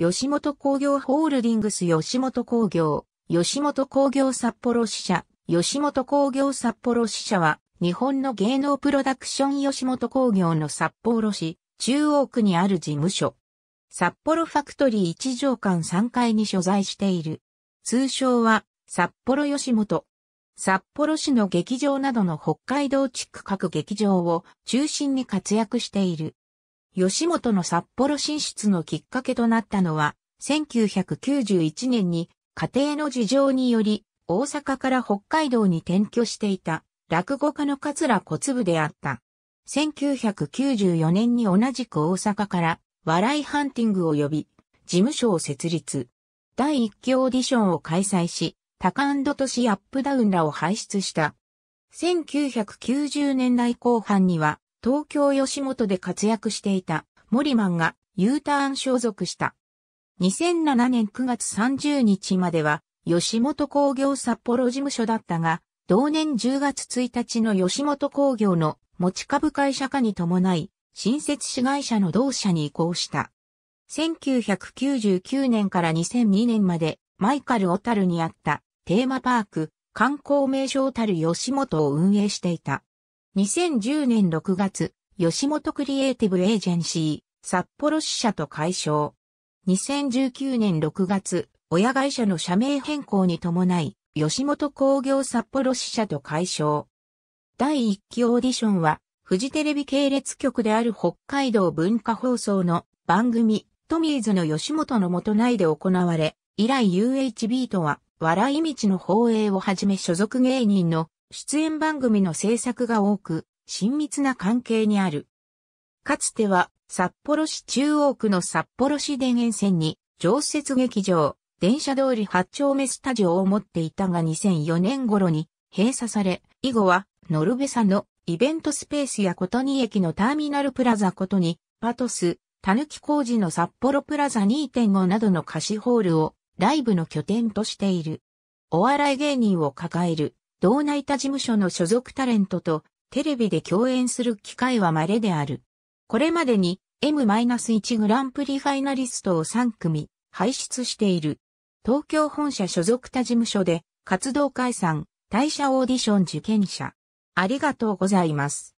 吉本工業ホールディングス吉本工業、吉本工業札幌支社、吉本工業札幌支社は、日本の芸能プロダクション吉本工業の札幌市、中央区にある事務所。札幌ファクトリー1条館3階に所在している。通称は、札幌吉本。札幌市の劇場などの北海道地区各劇場を中心に活躍している。吉本の札幌進出のきっかけとなったのは、1991年に家庭の事情により、大阪から北海道に転居していた落語家の桂小粒であった。1994年に同じく大阪から笑いハンティングを呼び、事務所を設立。第1期オーディションを開催し、タカ都市アップダウンらを輩出した。1990年代後半には東京吉本で活躍していたモリマンが U ターン所属した。2007年9月30日までは吉本工業札幌事務所だったが、同年10月1日の吉本工業の持ち株会社化に伴い、新設子会社の同社に移行した。1999年から2002年までマイカルオタルにあったテーマパーク観光名所たる吉本を運営していた。2010年6月、吉本クリエイティブエージェンシー、札幌支社と解消。2019年6月、親会社の社名変更に伴い、吉本工業札幌支社と解消。第1期オーディションは、フジテレビ系列局である北海道文化放送の番組、トミーズの吉本の元内で行われ、以来 UHB とは、笑い道の放映をはじめ所属芸人の出演番組の制作が多く、親密な関係にある。かつては、札幌市中央区の札幌市田園線に、常設劇場、電車通り8丁目スタジオを持っていたが2004年頃に閉鎖され、以後は、ノルベサのイベントスペースやことに駅のターミナルプラザことに、パトス、たぬき工事の札幌プラザ2.5などの貸しホールをライブの拠点としている。お笑い芸人を抱える道内他事務所の所属タレントとテレビで共演する機会は稀である。これまでに M-1 グランプリファイナリストを3組輩出している。東京本社所属他事務所で活動解散、退社オーディション受験者。ありがとうございます。